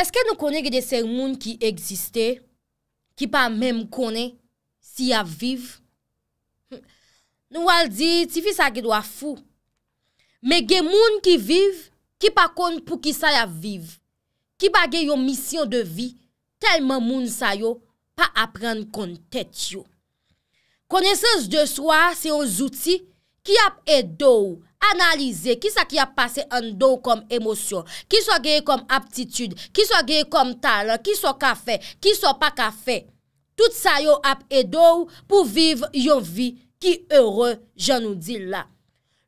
Eske nou konen ge de se moun ki egziste, ki pa mèm konen si ya viv? Nou wal di, ti fi sa ge do a fou. Me ge moun ki viv, ki pa konen pou ki sa ya viv. Ki pa ge yo misyon de vi, telman moun sa yo, pa apren konen tet yo. Konesans de swa se yo zouti, Ki ap edou, analize, ki sa ki ap pase an dou kom emosyon, ki sa geye kom aptitude, ki sa geye kom talon, ki sa kafe, ki sa pa kafe. Tout sa yo ap edou pou vive yon vi ki heure, jan nou di la.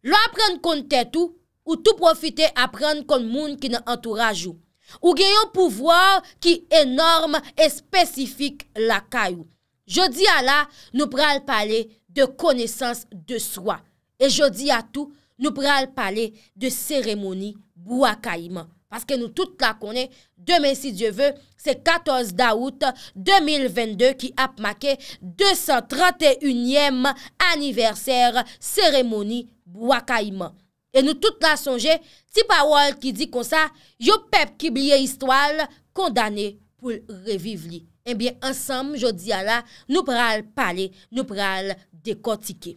Lo apren kon tetou, ou tou profite apren kon moun ki nan entourajou. Ou geyon pouvoar ki enorme e spesifik la kayou. Je di ala nou pral pale de konesans de swa. E jodi atou, nou pral pale de seremoni bou akayman. Paske nou tout la konen, demen si dieu ve, se 14 daout 2022 ki ap make 231yem aniverser seremoni bou akayman. E nou tout la sonje, ti pa wol ki di konsa, yo pep ki blye histwal kondane pou reviv li. Enbyen eh ansam, jodi ala, nou pral pale, nou pral dekotike.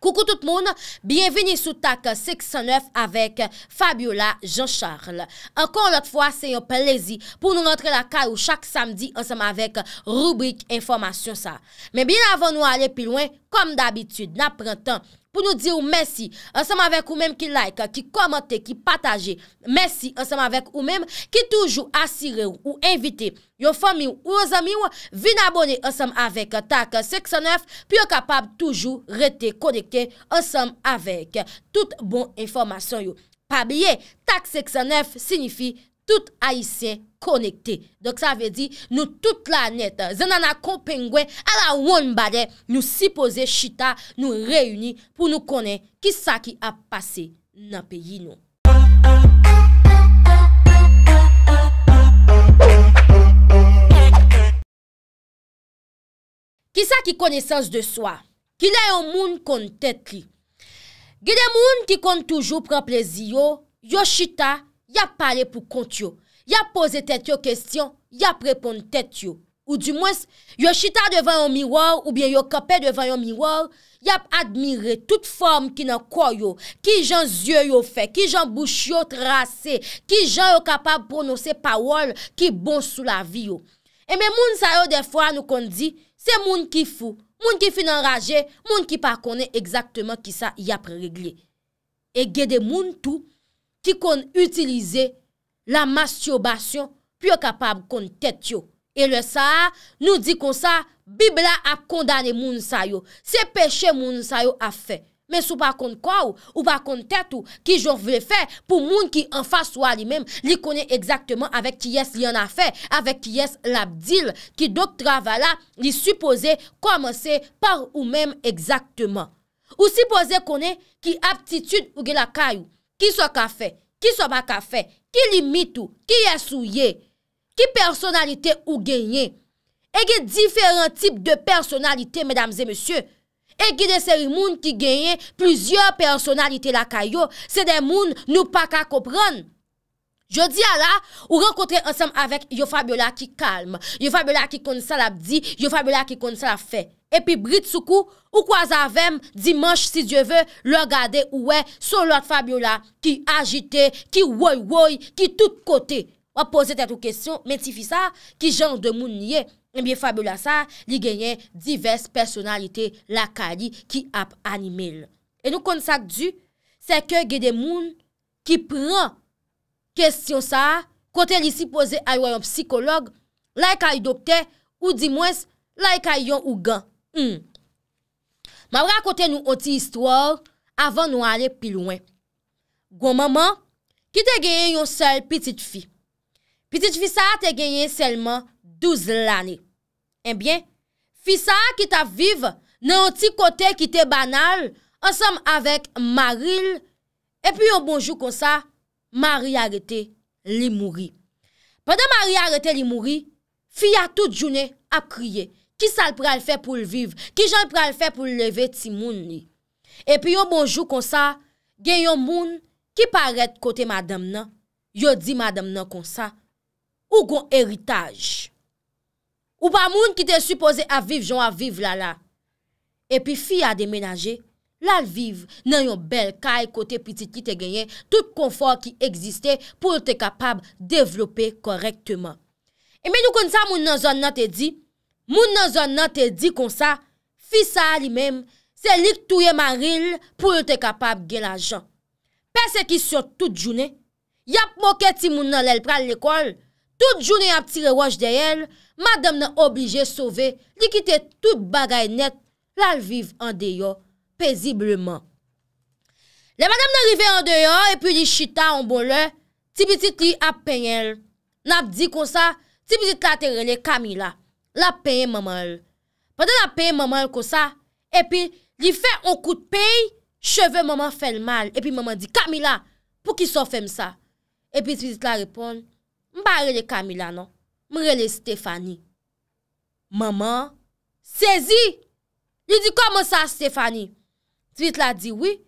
Koukou tout moun, bienveni sou tak 609 avèk Fabiola Jean-Charles. Ankon lot fwa, se yon plezi pou nou notre la ka ou chak samdi ansèm avèk rubrik informasyon sa. Men bin avon nou ale pi loin, kom d'abitude, na printan... Pou nou di ou mèsi, ansem avèk ou mèm ki like, ki komote, ki pataje, mèsi ansem avèk ou mèm, ki toujou asire ou invite yo fèmi ou o zèmi ou, vin abone ansem avèk tak 609, pi yo kapab toujou rete koneke ansem avèk. Tout bon informasyon yo. Pabye, tak 609 signifi sè. tout a y se konekte. Dok sa ve di, nou tout la net, ze nan a kompengwe, ala ouan bade, nou sipoze chita, nou reyuni pou nou konen ki sa ki a pase nan peyi nou. Ki sa ki kone sens de swa? Ki le yo moun kon tet li? Ge de moun ki kon toujou pren plezi yo, yo chita, yap pale pou kont yo, yap pose tet yo kestyon, yap repon tet yo, ou di mwes, yo chita devan yo miwar, ou bien yo kapè devan yo miwar, yap admire tout form ki nan kwa yo, ki jan zye yo fe, ki jan bouch yo trase, ki jan yo kapab pronose pawol, ki bon sou la vi yo. Eme moun sa yo defwa nou kon di, se moun ki fou, moun ki finan raje, moun ki pa konen ekzaktman ki sa yap reglie. E gede moun tou, Ki kon utilize la mastibasyon Pyo kapab kon tet yo E le sa, nou di kon sa Biblia ap kondane moun sa yo Se peche moun sa yo a fe Men sou pa kon kwa ou Ou pa kon tet ou Ki jor vre fe Pou moun ki anfa swa li mem Li kone exactement Avek ki yes li an a fe Avek ki yes labdil Ki doktra vala Li suppose Koman se par ou mem Exactement Ou suppose kone Ki aptitude ou gelakay ou Ki so ka fe, ki so ba ka fe, ki limit ou, ki yas ou ye, ki personalite ou genye. Ege diferent tip de personalite, medamze, mesye. Ege de seri moun ki genye, plizye personalite la kayo, se de moun nou pa ka kopran. Jodi a la, ou renkotre ansem avèk yo Fabiola ki kalm, yo Fabiola ki konsal ap di, yo Fabiola ki konsal ap fe. Epi Brit Soukou, ou kwa zavèm, Dimanche, si Dieu vè, lò gade ouè, sou lòt Fabiola ki agite, ki woy woy, ki tout kote. Wap pose tè tou kesyon, men si fi sa, ki janj de moun yè, en biye Fabiola sa, li genyen divers personalite la kari ki ap animel. E nou konsak du, se ke gede moun ki pran, Kestyon sa, kote li si pose aywe ah, ah, ah, yon psikolog, la e ka yon dopte ou di mwens la e ka yon ougan. Hmm. Ma wak kote nou oti histwo avan nou ale pi lwen. Gwaman man, ki te genyen yon sel pitit fi? Pitit fi sa te genyen selman 12 lani. Enbyen, eh fi sa ki ta vive nan oti kote ki te banal ansam avek maril e pi yon bonjou konsa. Mari a rete li mouri. Padè mari a rete li mouri, fi a tout jounè ap kriye. Ki sal pral fè pou l'viv? Ki jan pral fè pou l'leve ti moun ni? Epi yo bonjou konsa, gen yon moun ki paret kote madame nan, yo di madame nan konsa, ou gon eritage. Ou pa moun ki te supose aviv, joun aviv lala. Epi fi a demenaje, lal viv nan yon bel kay kote piti ki te genyen, tout konfor ki egziste pou yon te kapab devlope korektman. E men yon kon sa moun nan zon nan te di, moun nan zon nan te di kon sa, fi sa li men, se lik touye maril pou yon te kapab gen la jan. Pese ki sou tout jounen, yap moketi moun nan lal pral lekol, tout jounen ap tire waj deyel, madam nan oblije sove, likite tout bagay net, lal viv an dey yo, pezibleman. Bon le madame nanrive en deyor, epi li chita en bole, ti bitit li ap peyel, nap di konsa, ti bitit la te rele Kamila, la peye maman el. Pande la peye maman el konsa, epi li fe en koute pey, cheve maman fel mal, epi maman di Kamila, pou ki so fèm sa. Epi ti bitit la repon, mba rele Kamila non, mba rele Stefani. Maman, sezi, li di koman sa Stefani? Svit la di, oui,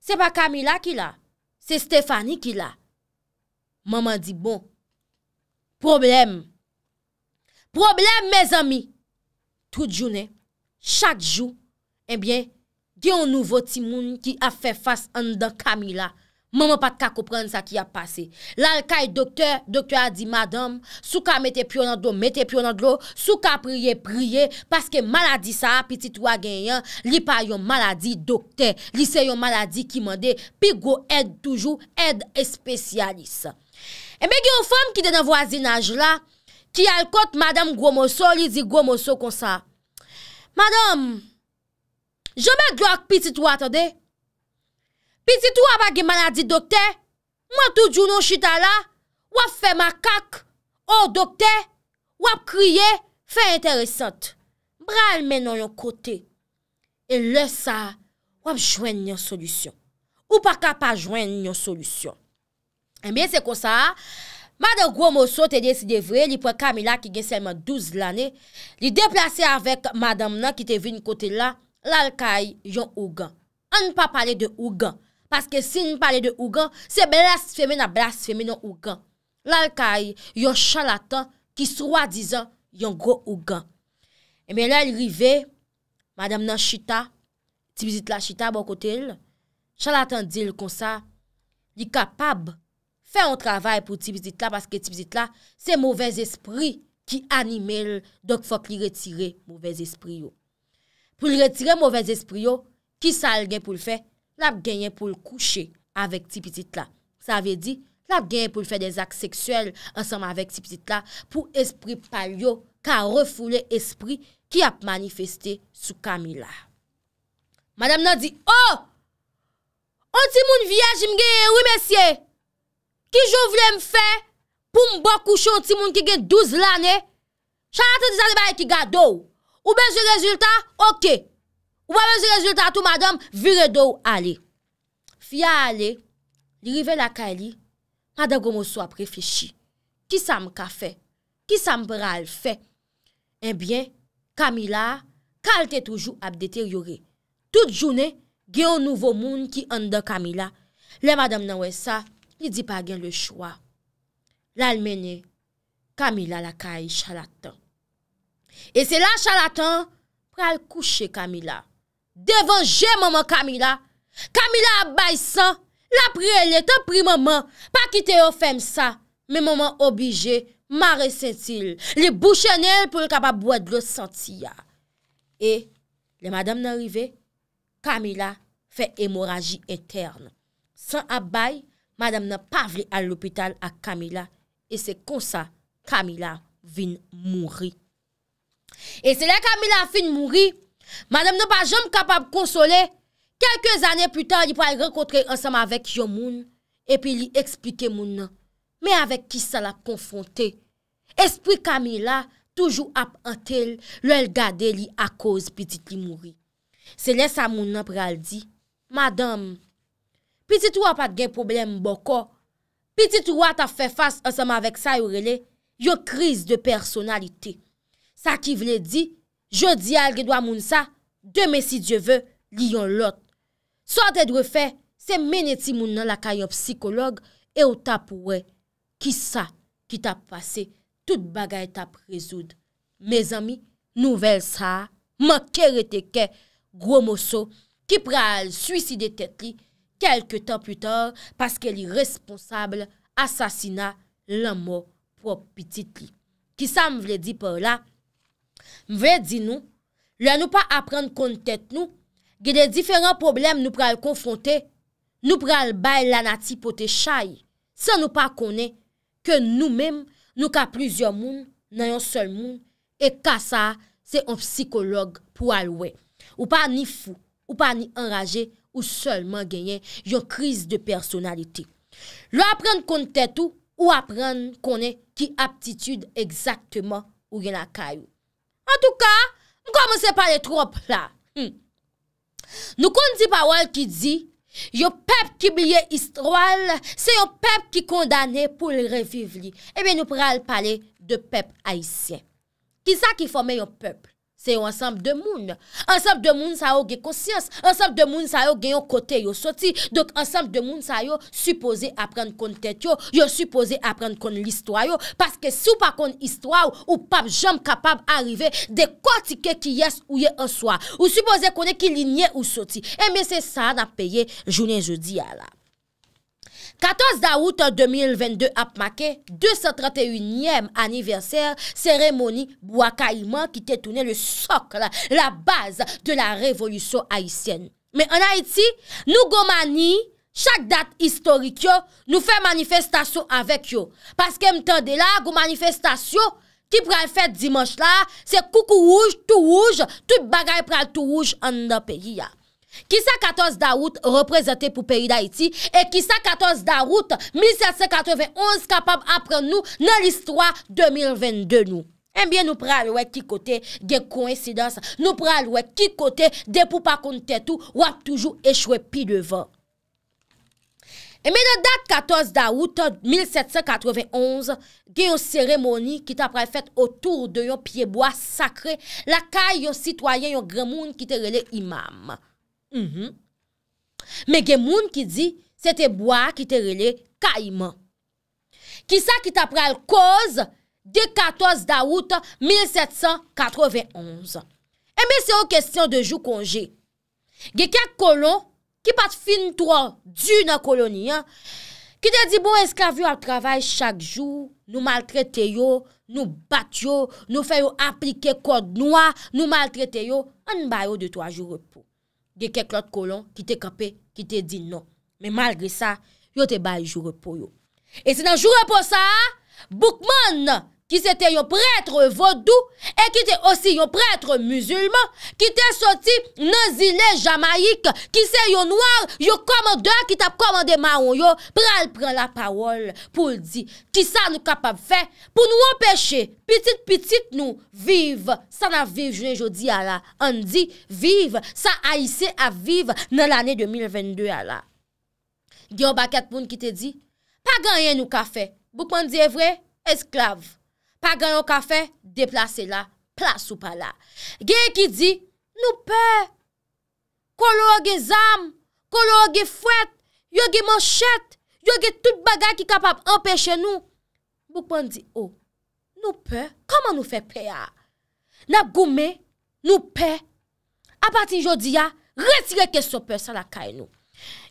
se pa Kamila ki la, se Stefani ki la. Maman di, bon, problem, problem, me zami. Tout jounen, chak joun, enbyen, eh gen yon nouvo timoun ki a fe fas an de Kamila. Mwen mwen pat ka koupren sa ki a pase. La alkay doktor, doktor a di madame, sou ka mette pyo nan do, mette pyo nan do, sou ka priye priye, paske maladi sa api titwa gen yon, li pa yon maladi doktor, li se yon maladi ki mande, pi go ed toujou, ed espesyalis. E me gen yon fem ki den an voisinaj la, ki al kote madame gwo moso, li di gwo moso kon sa. Madame, jeme gwo ak pi titwa tade, Pisit wap agi manadi dokte, mwantou djoun nou chita la, wap fe makak, ou dokte, wap kriye, fe enteresante. Bra almen nou yon kote, e lè sa, wap jwen yon solusyon. Ou pa ka pa jwen yon solusyon. E mwen se kon sa, madan gwo mwoso te de si devre, li pwen Kamila ki gen selman 12 lane, li deplase avèk madan mna ki te vi yon kote la, lal ka yon ougan. An pou pale de ougan, Paske si nou pale de ougan, se belas feme nan belas feme nan ougan. La l kaye, yon chalatan ki soua dizan yon gro ougan. E eh men la l rive, madame nan chita, tibizit la chita bon kote l, chalatan dil kon sa, li kapab, fe yon travay pou tibizit la, paske tibizit la, se mouvez espri ki animel, dok fok li retire mouvez espri yo. Pou li retire mouvez espri yo, ki sa l gen pou l fe? l ap genye pou l kouche avèk ti pitit la. Sa avè di, l ap genye pou l fè des ak seksuel ansèm avèk ti pitit la pou espri palyo ka refou le espri ki ap manifeste sou kamila. Madame nan di, Oh! On ti moun viyej mgenye, wè mesye? Ki jou vle m fè pou m bò kouche on ti moun ki gen 12 lanè? Chante di zade baye ki ga dou. Ou ben se rezultat, okè. Wame zi rezultatou madame, vire do ou ale. Fya ale, li rive la ka li, madame gomo sou ap refeshi. Ki sa m ka fe? Ki sa m pral fe? Enbyen, eh Kamila kalte toujou ap deteriore. Tout jounen, ge ou nouvo moun ki anda Kamila. Le madame nan wesa, li di pa gen le chwa. Lal mene, Kamila la ka e chalatan. E se la chalatan, pral kouche Kamila. Devanje maman Kamila Kamila abay san La priye le te pri maman Pa kite yo fem sa Me maman obije Mare sentil Le bouchen el pou le kapabouad le sentiya E le madame nan rive Kamila fe emoraji etern San abay Madame nan pavli al lopital A Kamila E se konsa Kamila vin mouri E se la Kamila fin mouri Madame nè pa jom kapab konsole, kelke zanè putan li pou a y renkotre ansem avèk yon moun, epi li eksplike moun nan, me avèk ki sa la konfonte. Espri Kamila, toujou ap antel, lèl gade li akouz pitit li mouri. Se lè sa moun nan pral di, Madame, pitit ou a pat gen problem bokò, pitit ou a ta fè fass ansem avèk sa yorele, yon kriz de personalite. Sa ki vle di, Jodi al gedwa moun sa, deme si dje vè, li yon lot. Sante dwe fe, se men eti moun nan la kayop psikolog, e ou tap wè, ki sa ki tap pase, tout bagay tap rezoud. Me zami, nouvel sa, man kere teke, gwo moso, ki pre al suicide tet li, kelke tan pwit or, paske li responsable, asasina, la mò prop pwitit li. Ki sa m vle di pò la, Mwenye di nou, lwa nou pa apren kon tet nou, gwenye de diferent problem nou pral kon fonte, nou pral bay lanati pote chay. San nou pa konen, ke nou menm nou ka plizyon moun nan yon sol moun, e kasa se yon psikolog pou alwe. Ou pa ni fou, ou pa ni enraje, ou solman genyen yon kriz de personalite. Lwa apren kon tet ou, ou apren konen ki aptitude exaktman ou gen akay ou. En tou ka, m komanse pale trop la. Nou kon di pa wal ki di, yo pep ki blye istroal, se yo pep ki kondane pou l reviv li. Ebe eh nou pral pale de pep haisyen. Ki sa ki fome yo pep? Se yo ansampe de moun. Ansampe de moun sa yo gey konsyans. Ansampe de moun sa yo gey yo kote yo soti. Dok ansampe de moun sa yo supose apren kon tet yo. Yo supose apren kon listwa yo. Paske sou pa kon listwa yo, ou pap jom kapab arrive de kotike ki yes ou ye answa. Ou supose kon e ki linye ou soti. Eme se sa na peye jounen jodi ya la. 14 Daout 2022 ap make, 231 aniverser seremoni waka iman ki te tounen le sok la, la baz de la revolusyon Haitien. Me an Haiti, nou goman ni, chak dat istorik yo, nou fe manifestasyon avek yo. Paske mtande la, gomanifestasyon, ki pral fet dimans la, se koukou wouj, tou wouj, tout bagay pral tou wouj an nan peyi ya. Ki sa 14 da wout reprezentè pou peyi da iti E ki sa 14 da wout 1791 kapab apre nou nan l'histoire 2022 nou E eh miye nou pral wè ki kote gen kouensidans Nou pral wè ki kote depou pa kontè tou wap toujou e chwe pi devan E miye nan dat 14 da wout 1791 gen yon seremoni ki ta prefèt otour de yon pieboa sakre La ka yon sitwayen yon gremoun ki te rele imam Mè mhm. gen moun ki di, se te bo a ki te rele ka iman. Ki sa ki ta pral koz de 14 da wout 1791. E mi se yo kestyon de jou konje. Gen kak kolon, ki pat fin toa dune kolonien, ki te di bo eskavyo al travay chak jou, nou maltreteyo, nou batyo, nou fèyo aplike kod noua, nou maltreteyo, an bayo de toa jou repou. Gye keklot kolon, ki te kape, ki te di non. Men malgre sa, yo te bayi jure pou yo. E se nan jure pou sa, Bukman nan! ki se te yo pretre vodou, e ki te osi yo pretre musulman, ki te soti nan zile jamaik, ki se yo noir, yo komander ki te ap komander maron yo, pral pran la pawol pou di, ki sa nou kapap fe, pou nou empeshe, pitit pitit nou, vive, sa nan vive, jounen jodi ala, an di, vive, sa aise a vive, nan l'anè 2022 ala. Gyo baket pou nou ki te di, pa ganyen nou kafe, pou kon di evre, esklave, pa gan yon kafe, deplase la, plase ou pa la. Gen ki di, nou pe, kon lo ge zam, kon lo ge fwet, yo ge monshet, yo ge tout bagay ki kapap empeshe nou. Bupan di, oh, nou pe, koman nou fe pe ya? Nap goume, nou pe, apatin jodi ya, retire keso pe sa la kay nou.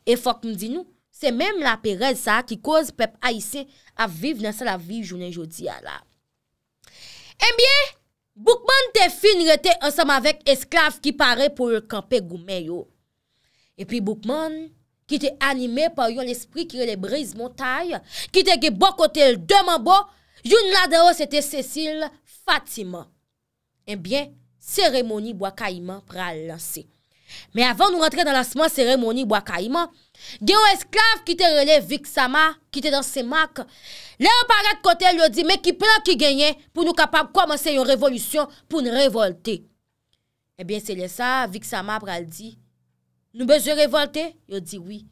E fok nou di nou, se menm la pe red sa, ki koz pep aise, a viv nan sa la viv jounen jodi ya la. Mbyen, eh Bukman te fin rete ansam avek esklave ki pare pou yon kampe goumen yo. Epi Bukman, ki te anime pa yon espri ki re le brise montaye, ki te ge bokote l deman bo, yon la deo se te Cecil Fatima. Mbyen, eh seremoni wakayman pralansi. Me avan nou rentre nan lansman seremoni wakayman, Gen yon esklave ki te rele Viksama, ki te dan se mak. Le yon parat kote, yon di, me ki plan ki genyen pou nou kapap komanse yon revolusyon pou nou revolte. Ebyen eh se le sa, Viksama pral di, nou bezo revolte, yon di wii.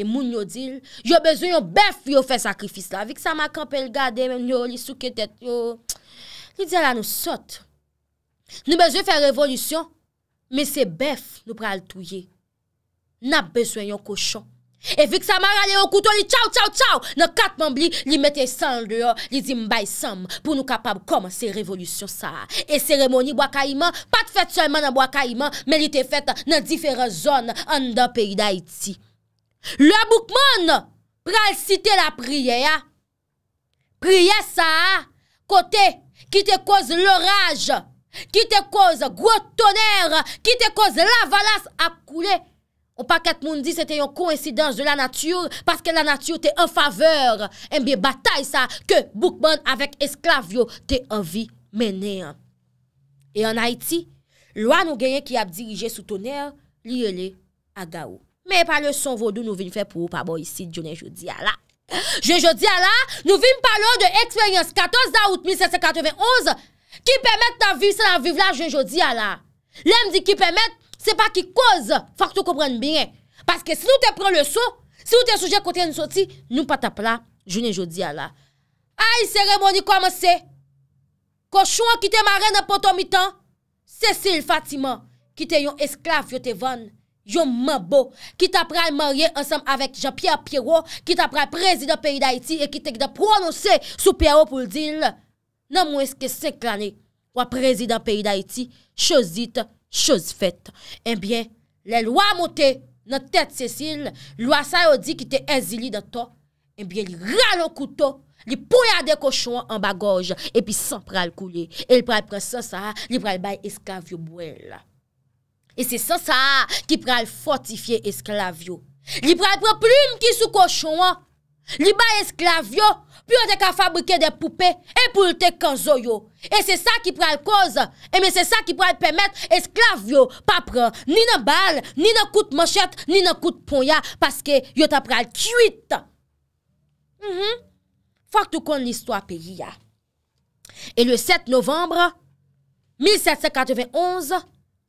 E moun yon di, yon bezo yon bef yon fe sakrifis la. Viksama kanpe l gade, men yon li souke tet, yon... Li di ala ah nou sot. Nou bezo fe revolusyon, me se bef nou pral tuye. Na beswen yon koshon. E fik sa mar alè yon koutou li tchaw tchaw tchaw. Nan katman bli li metè san lè yon. Li zim bay sam pou nou kapab kom se revolisyon sa. E seremoni Bwaka Iman. Pat fèt seman nan Bwaka Iman. Men li te fèt nan diferè zon an dan peyi d'Haïti. Le moukman pral site la priye ya. Priye sa. Kote ki te koz l'oraj. Ki te koz gwo tonèr. Ki te koz la valas akoule. Ou pa ket moun di se te yon koinsidans de la natyur paske la natyur te en faveur en bi batay sa ke boukman avèk esklavyo te e en vi menè an. E an Haiti, lwa nou genye ki ap dirije sou tonèr liyele aga ou. Men pale son vodou nou vin fè pou ou pa bo isi djonen jodi ala. Jodi ala, nou vin pale ou de eksperyans 14 da out 1791 ki pèmèt nan vi se nan viv la jodi ala. Lèm di ki pèmèt Se pa ki koz, fak tou komprenn byen. Paske se nou te pren le sou, se nou te souje kote yon sou ti, nou pa tapla, jounen jodi ala. Ay, ah, seremoni kwa mase? Kochou an ki te mare nan poton mi tan? Cecil Fatima, ki te yon esklaf yon te van, yon mabou, ki te apra yon marye ansam avek Jean-Pierre Pierrot, ki te apra yon prezident peyi da iti, e ki te ki de pronose sou Pierrot pou l'dil, nan mou eske seklane, waprezident peyi da iti, chozite ouzite. Chose fèt, enbyen, eh le lwa motè nan tèt Cecil, lwa sa yo di ki te enzili da to, enbyen eh li ral an kouto, li pouyade koshon an bagoje, epi san pral kouye. El pral pral sa sa, li pral bay eskavyo mwèl. E se sa sa, ki pral fortifiye esklavyo. Li pral pral plim ki sou koshon an. Li ba esklavyo Pyo de ka fabrike de poupe E pou lte kan zoyo E se sa ki pral koz E me se sa ki pral pemet esklavyo Pa pran ni nan bal Ni nan kout manchet Ni nan kout ponya Paske yo ta pral kuit Fak tou kon l'histoire pe yi ya E le 7 novembre 1791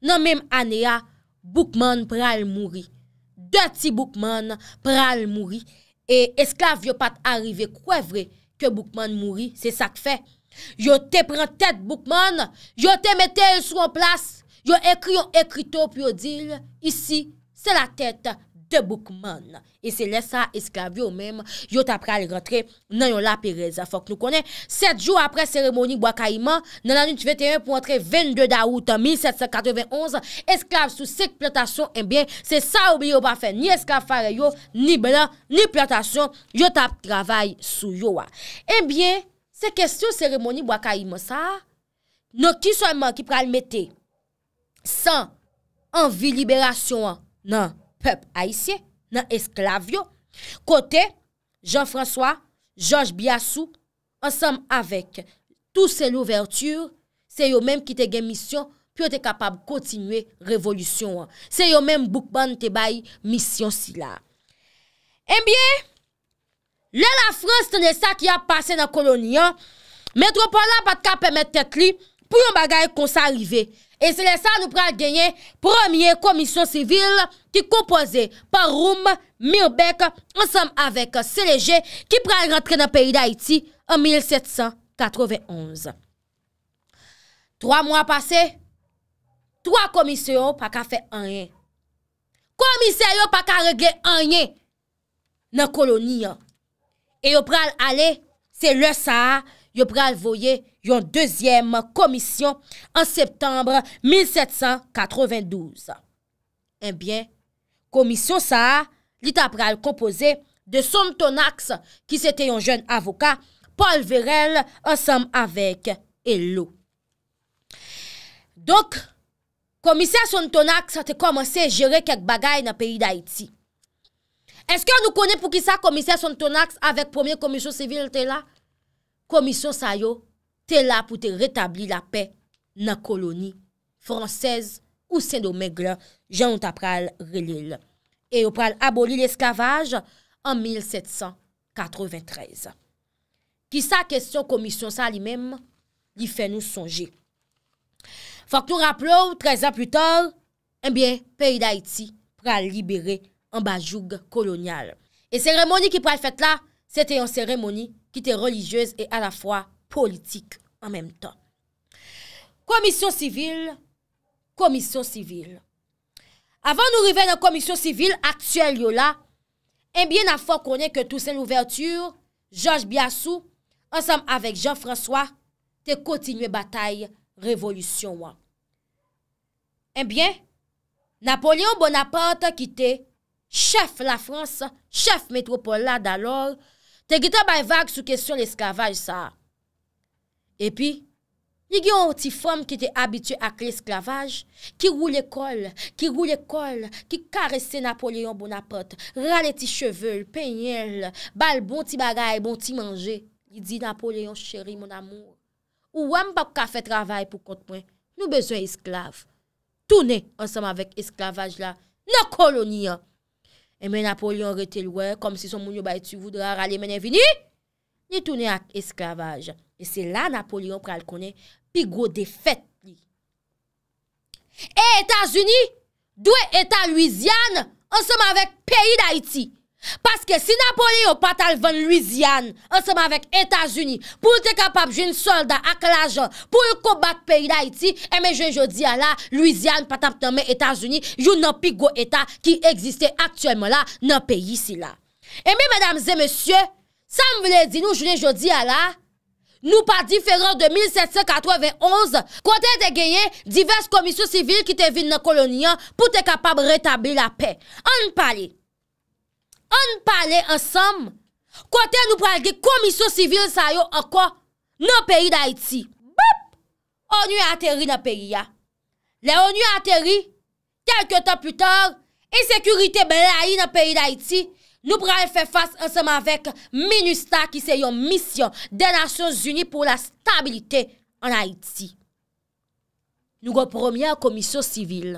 Nan menm ane ya Boukman pral mouri De ti boukman pral mouri E esklav yo pat arrive kwe vre Pyo Boukman mouri, se sak fe Yo te pren tet Boukman Yo te metel sou an plas Yo ekri yo ekrito pyo dil Isi, se la tet Se boukman. E se lesa esklave yo mèm. Yo tap pral rentre nan yon lapereza. Fok nou konen. 7 jou apre seremoni Bwaka Iman. Nan anit 21 pou rentre 22 daout. 1791. Esklave sou sek plantasyon. Ebyen eh se sa oubi yo pa fe. Ni esklave fare yo. Ni blan. Ni plantasyon. Yo tap travay sou yo wa. Eh Ebyen se kestyon seremoni Bwaka Iman sa. Non ki soyman ki pral mette. San. An vi liberasyon nan. pep aisyen nan esklavyo, kote Jean-François, Georges Biasou, ansam avek, tou se l'ouverture, se yo menm ki te gen misyon, pi yo te kapab kontinwe revolutyon an, se yo menm boukban te bayi misyon si la. Eh en biye, le la France tenè sa ki a pase nan koloni an, metropola patka pèmè tèt li, pou yon bagay kon sa arrive, e se lè sa nou pral genye, premier komisyon sivil, ki kompoze pa roum mi ou bek ansam avek se leje ki pral rentre nan peyi da iti an 1791. Troa mwa pase, troa komisyon pa ka fe anye. Komisyon yo pa ka regye anye nan koloni yo. E yo pral ale, se le sa, yo pral voye yon dezyem komisyon an septembre 1792. En eh bien, Komisyon sa li tapre al kompoze de Son Tonaks ki se te yon jen avoka, Paul Virel, ansam avek Elou. Dok, komisyon Son Tonaks te komanse jere kek bagay nan peyi da Iti. Eske an nou kone pou ki sa komisyon Son Tonaks avek premier komisyon sivil te la? Komisyon sa yo te la pou te retabli la pey nan koloni fransez ou sèndou mègle jan ou ta pral relil. E ou pral aboli l'eskavaj an 1793. Ki sa kèsyon komisyon sa li mèm, li fè nou sonje. Fòk nou rapplou, 13 an plus tol, enbyen, eh peyi d'Haïti pral libere an bajoug kolonyal. E sèrymoni ki pral fèt la, sète yon sèrymoni ki te religyez e a la fwa politik an mèm ton. Komisyon sivil, komisyon sivil. Avan nou rive nan komisyon sivil aktuel yo la, enbyen nan fò konen ke tousen l'ouverture, Georges Biasou, ansam avèk Jean-François, te kontinue batay, revolusyon wan. Enbyen, eh Napoléon Bonaparte ki te, chef la France, chef metropola dalol, te gita bay vag sou kesyon l'eskavaj sa. Epi, Ligyon ou ti fom ki te abitye ak l'esklavaj, ki rou l'ekol, ki rou l'ekol, ki karesse Napolyon bonapote, rale ti cheveul, penyel, bal bon ti bagay, bon ti manje. Li di Napolyon, chéri, mon amour, ou wèm bak ka fè travay pou kontpwen, nou bezwen esklav. Tounè, ansèm avèk esklavaj la, nan koloniyan. Emen Napolyon rete lwè, kom si son mounyo bay tu voudra rale menè vini. Ni toune ak eskravaj. E se la Napolyon pral konen, pi go defet ni. E Etasuni, dwe Eta Louisiane, anseman vek peyi da iti. Paske si Napolyon patal ven Louisiane, anseman vek Etasuni, pou te kapap jen soldat ak eh la jen, pou yu kobat peyi da iti, eme jen jodi ala, Louisiane patap tome Etasuni, jou nan pi go Eta, ki egziste aktuelman la nan peyi si la. Eme, eh medamze, mesye, Sam vle di nou jounen jodi ya la, nou pa diferan 2791, kote te genye divers komisyon sivil ki te vin nan kolonya pou te kapab retabli la pe. An pale, an pale ansam, kote nou palge komisyon sivil sayo akwa nan peyi da iti. Bop, onye ateri nan peyi ya. Le onye ateri, kelke tan putar, e sekurite belayi nan peyi da iti, Nou pran fè fass ansèm avèk Ministat ki se yon misyon de Nasyons Uni pou la stabilite an Haïti. Nou gò premier komisyon sivil.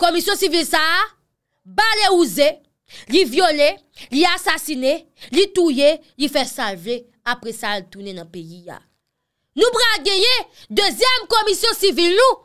Komisyon sivil sa, balè ouze, li viole, li asasine, li touye, li fè salve, apre sa al toune nan peyi ya. Nou pran gèye, dezyan komisyon sivil nou,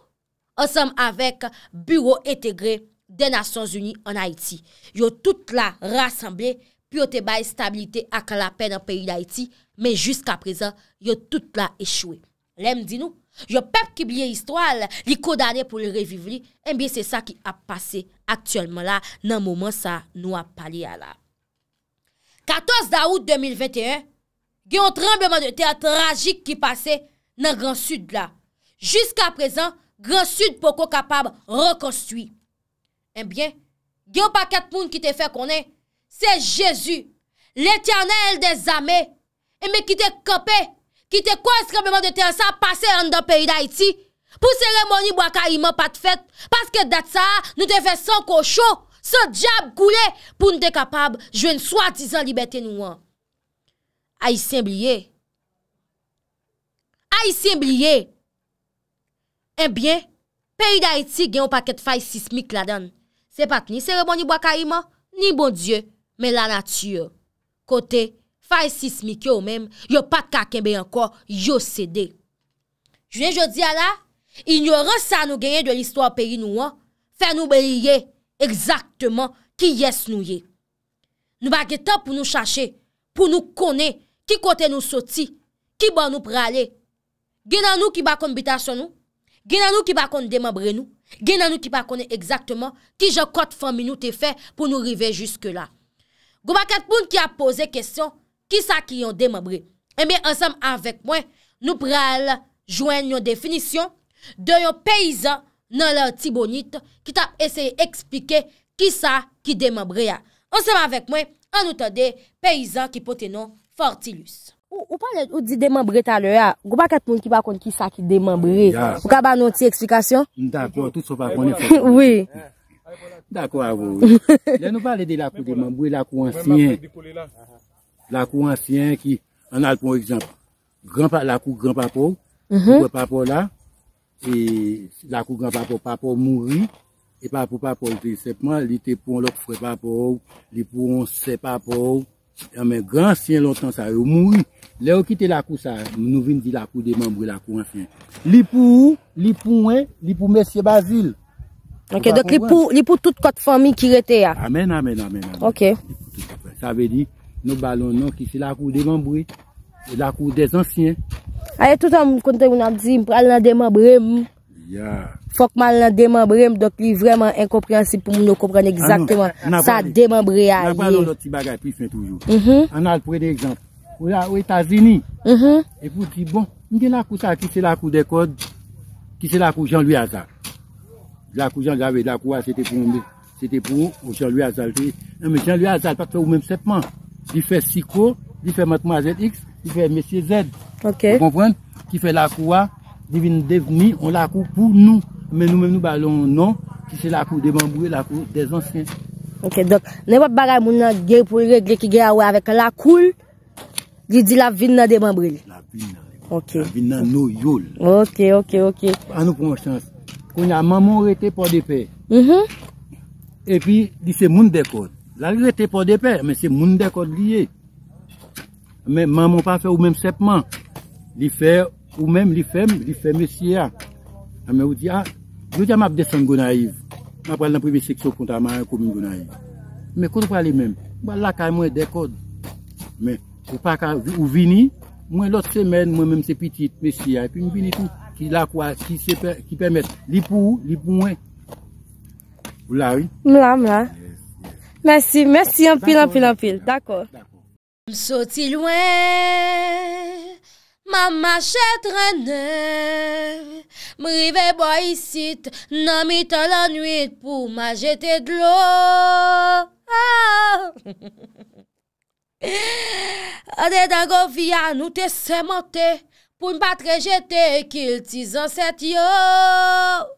ansèm avèk bureau etegre de Nasyons Uni an Haiti. Yo tout la rassemble, pi yo te bay stabilite ak la pen an peyi d'Haiti, men jusqu'a prezan, yo tout la echoue. Lem di nou, yo pep ki blye histwal, li kodane pou li revivli, en biye se sa ki ap pase aktuelman la, nan mouman sa nou ap pale ya la. 14 da ou 2021, gen yon trembleman de teatran tragik ki pase nan Gran Sud la. Jusk'a prezan, Gran Sud poko kapab rekonstui. Enbyen, gen ou paket pou nou ki te fe konen, se Jezu, l'Etyanel de Zame, e me ki te kopè, ki te kwa eskabèman de te asa pase an dan peyi da iti, pou seremoni waka iman pat fèt, paske dat sa, nou te fe san kocho, san diab koule, pou nou de kapab, jwen swa dizan libertè nou an. Aisyen blye. Aisyen blye. Enbyen, peyi da iti gen ou paket fay sismik la dan, Se pat ni serebon ni bwa ka iman, ni bon die, men la natye. Kote, fay sismike ou men, yo pat kakenbe yon kon, yo sede. Jwene jwodi ala, ignoran sa nou genye de l'histoire peyi nou an, fè nou beliye, egzaktman, ki yes nou ye. Nou bagye tan pou nou chache, pou nou kone, ki kote nou soti, ki ban nou preale. Genan nou ki bakon bitasyon nou, genan nou ki bakon demabre nou. Gen nan nou ki pa kone exaktman ki jan kote fami nou te fe pou nou rive juske la. Gouba Katpoun ki a pose kesyon, ki sa ki yon demabre? E eh mi ansam avek mwen nou pral jwen yon definisyon de yon peyizan nan lor tibonit ki ta eseye eksplike ki sa ki demabrea. Ansam avek mwen anoutan de peyizan ki pote nan Fortilus. Ou pa le ou di demembre taloya, ah, gwa pa ket moun ki pa kon ki sa ki demembre? Ou ka ba non ti eksplikasyon? D'akor, tout so pa kon e fok. Oui. D'akor avou. Le nou pa le de la kou demembre, la kou ansyen. Ah, ah. La kou ansyen ki, an al pou bon ekjamp, la kou gran pa pou, pou pou pa pou la, la kou gran pa pou pa pou mouvi, e pa pou pa pou. Se pman, li te pou an lo kou fwe pa pou, li pou an se pa pou, Ya men, gansyen lontan sa, yo moui. Le yo kite la kou sa, nou vin di la kou de mamboui, la kou ansyen. Li pou ou, li pou ouen, li pou mesye bazil. Ok, doke li pou tout kote fami ki rete ya? Amen, amen, amen. Ok. Sa ve di, nou balon non ki se la kou de mamboui, se la kou de zansyen. Aye tout an m konten ou nan di, m pral nan de mamboui mou. Fok mal nan demembrem, dok li vreman enkoprensib pou moun nou komprenne ekzakteman ah, sa demembre a li. Mhm. An al pre de ekzamp, ou etazini, mhm. ekwou ki bon, nge la kou sa, ki se la kou de kod, ki se la kou Jean-Louis Hazard. La kou Jean-Louis Hazard, cete pou moun, cete pou Jean-Louis Hazard. Nan men Jean-Louis Hazard, pati fè ou menm sepman, di fè si kou, di fè matma ZX, di fè mè sè Z. Ok. Ki fè la kou a, non, ki fè la kou a. Di vin devni, on la kou pou nou. Men nou men nou balon nou, ki se la kou deman bril, la kou des ansyen. Ok, donk, ne wot bagay moun nan ger pou regle ki ger awe avek la koul, di di la vin nan deman bril. La vin nan. Ok. La vin nan nou yol. Ok, ok, ok. An nou pou moun chans. Koun ya maman rete pou depe. Mhm. E pi, di se moun dekot. La rete pou depe, men se moun dekot liye. Men maman pa fe ou menm sepman. Di fer Ou mèm li fèm, li fèm mesye a. A mè ou di a, ah, yo di a mè ap defen gona yiv. Mè ap pral nan privé seksyon konta mè a komin gona yiv. Mè konta pral li mèm. Mè lakay mwen dekod. Mè, se pa ka ou vini, mwen lot semen, mwen mèm se pitit, mesye a. E pi mwen vini tout, ki lakwa, ki sepe, ki pèmè, li pou ou, li pou mwen. Mè la, mè la. Mèsi, mèsi, anpil, anpil, anpil. D'akor. Mèm soti lwen, Ma machet rene, mri ve bo yisit nan mitan lan nwit pou ma jete dlo. A de da go via nou te semente pou mba tre jete kil ti zanset yo.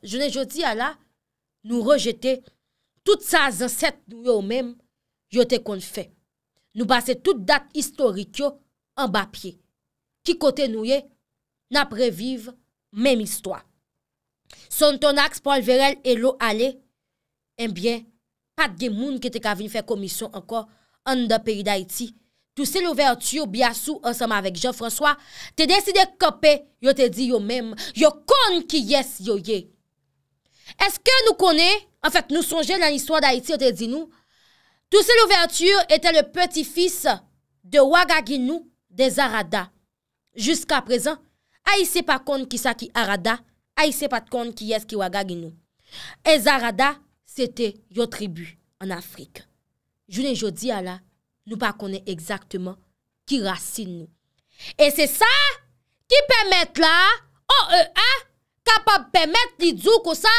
Jounen jodi ya la nou rejete tout sa zanset yo menm yo te konfe. Nou base tout dat istorik yo an ba piye. ki kote nou ye, na previv mem istwa. Son ton aks pol verel e lo ale, enbyen, pat gen moun ki te kavini fe komisyon anko, an da peri da iti. Tou se l'ouverture, bi asou, ansama vek Jean-François, te deside kope, yo te di yo mem, yo kon ki yes yo ye. Eske nou kone, an fek nou sonje nan istwa da iti, yo te di nou, tou se l'ouverture, ete le peti fis de Ouagaginou de Zarada. Juska prezant, a yi se pa kon ki sa ki Arada, a yi se pa kon ki yes ki wagagi nou. E Zarada, se te yo tribu an Afrik. Jounen jodi ala, nou pa konen ekzaktman ki rasi nou. E se sa, ki pemet la, o e a, kapab pemet li dzou kosa,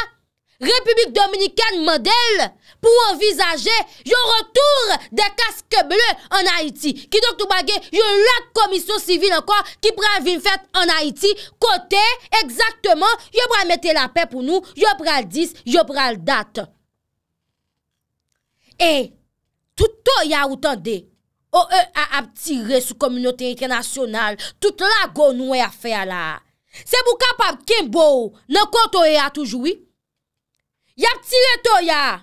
Republik Dominikane model pou envizaje yon retour de kask bleu an Haiti. Ki dok tou bagye yon lak komisyon sivil anko ki pral vin fèt an Haiti. Kote, egzaktman, yon pral mette la pe pou nou, yon pral dis, yon pral dat. E, toutou yawoutande, o e a ap tire sou kominote internasyonal, toutou la gounou e a fè ala. Se mou kapap kimbo ou, nan kontou e a toujoui. Ya pti reto ya,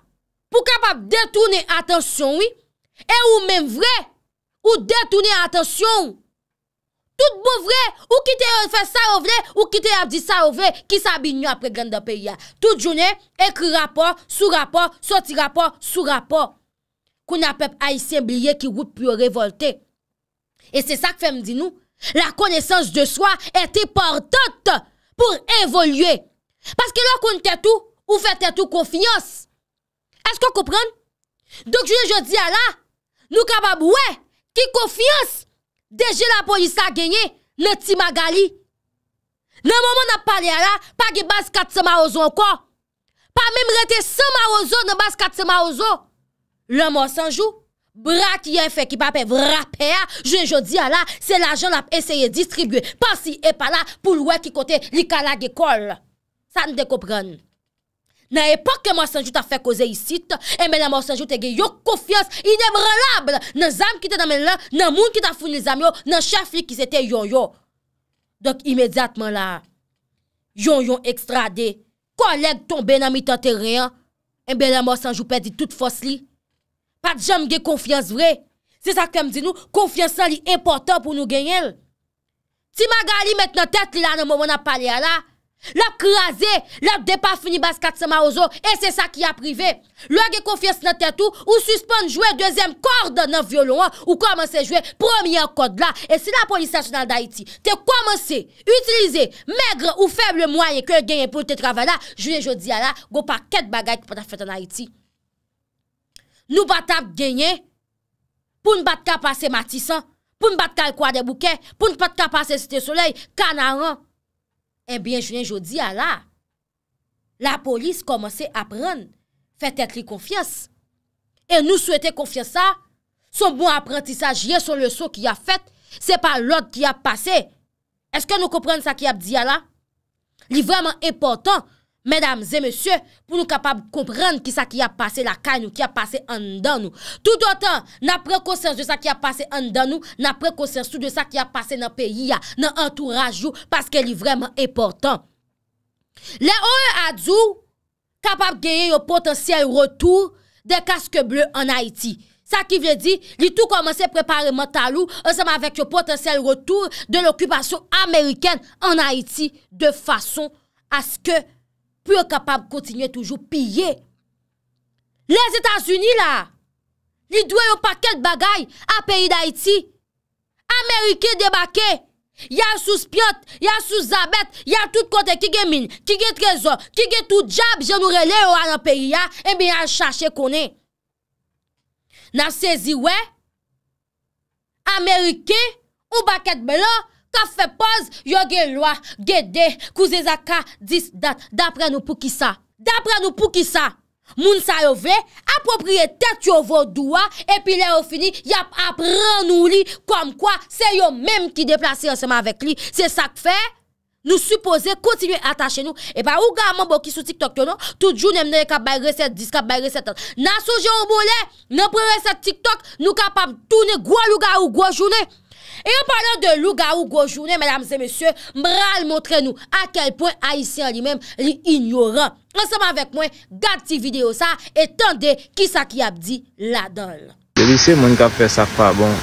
pou kapap detounen atensyon ou, e ou men vre, ou detounen atensyon ou. Tout bou vre, ou ki te fè sa ou vre, ou ki te ap di sa ou vre, ki sa bi nyon apre ganda pe ya. Tout jounen, ekri rapor, sou rapor, soti rapor, sou rapor. Kou na pep a isembliye ki wout pou yo revolte. E se sa k fèm di nou, la konesans de swa ete portote pou evolye. Paske lò koun te tou, Ou fète tout konfiyans. Esk yo koupren? Dok je je di ala, nou kabab wè, ki konfiyans, deje la polisa genye, le ti magali. Nan moun moun ap pale ala, pa ge bas kat sema ozo anko. Pa mèm rete sema ozo, nan bas kat sema ozo. Lan moun sanjou, bra ki yon fè ki pape vrape ya, je je di ala, se la jan ap eseye distribwe, pa si epa la, pou lwè ki kote likala ge kol. San de koupren? Nan epak ke mwa Sanjou ta fe koze yisit, enbe la mwa Sanjou te ge yon kofiyans inemrelable nan zam ki te damen lan, nan moun ki ta founil zam yo, nan chafli ki se te yon yon. Dok imediatman la, yon yon ekstrade, koleg tonbe nan mi tante reyan, e enbe la mwa Sanjou pedi tout fos li. Pat jam ge kofiyans vre. Se sa kem di nou, kofiyans la li important pou nou genyen. Ti magali met nan tet li la nan mwona pale a la, Lop kreaze, lop depa fini bas kat sema ozo, e se sa ki aprive. Lop ge konfyes nan tetou, ou suspon jwè dezem kord nan violon an, ou komanse jwè premier kord la. E se la polisasyonal da Haiti, te komanse, utilize, megre ou feble mwaye ke genye pou te travala, jwè jwè diya la, go pa ket bagay ki pata fwete nan Haiti. Nou batap genye, pou n batka pase Matissa, pou n batka lkwa de Bouquet, pou n batka pase Sete Soleil, kan a an an. Ebyen eh jwen jodi ala, la polis komanse apren, fet et li konfyes. E nou souete konfyes sa, son bon apranti sa jye son le sou ki a fet, se pa lot ki a pase. Eske nou konpren sa ki ap di ala? Li vreman epotan. Mèdames et mèsyè, pou nou kapab komprende ki sa ki a pase la kanyou, ki a pase an dan nou. Tout an tan, nan prekosens de sa ki a pase an dan nou, nan prekosens sou de sa ki a pase nan peyi ya, nan entourage yo, paske li vreman e portan. Le OE adzou, kapab geye yo potensiyel retour de kask bleu an Haiti. Sa ki vye di, li tou komanse preparé mentalou, anseman vek yo potensiyel retour de l'okupasyon Ameriken an Haiti de fason aske pou yo kapab kontinye toujou piye. Les Etats-Unis la, li dwe yo paket bagay a peyi da iti. Amerike debake, ya sou spiot, ya sou zabet, ya tout kote ki ge min, ki ge trezon, ki ge tout jab, jenou rele yo an a peyi ya, e mi an chache konen. Nan sezi we, Amerike ou paket belo, Fè poz, yo gen lwa, gen de, kou zè zaka, dis dat, da pre nou pou ki sa Da pre nou pou ki sa, moun sa yo vè, apopriye tet yo vò doua Epi lè yo fini, yap ap ren nou li, kom kwa, se yo mèm ki deplase yon seman vek li Se sak fè, nou suppose, kontinuye atache nou E pa ou ga mèm bo ki sou TikTok tè nou, tout jounèm nè kap bay reset, dis kap bay reset Nasou jè ou bo lè, nè pre reset TikTok, nou kapam toune gwa luga ou gwa jounè E yon parlon de louga ou gojounen, mèlamsè mèsyè, mbral montre nou akèl pwè Aisyen li mèm li ignoran. Ansem anvek mwen, gade ti video sa et tande ki sa ki abdi la don. Je li se moun ka fè sa fwa bon,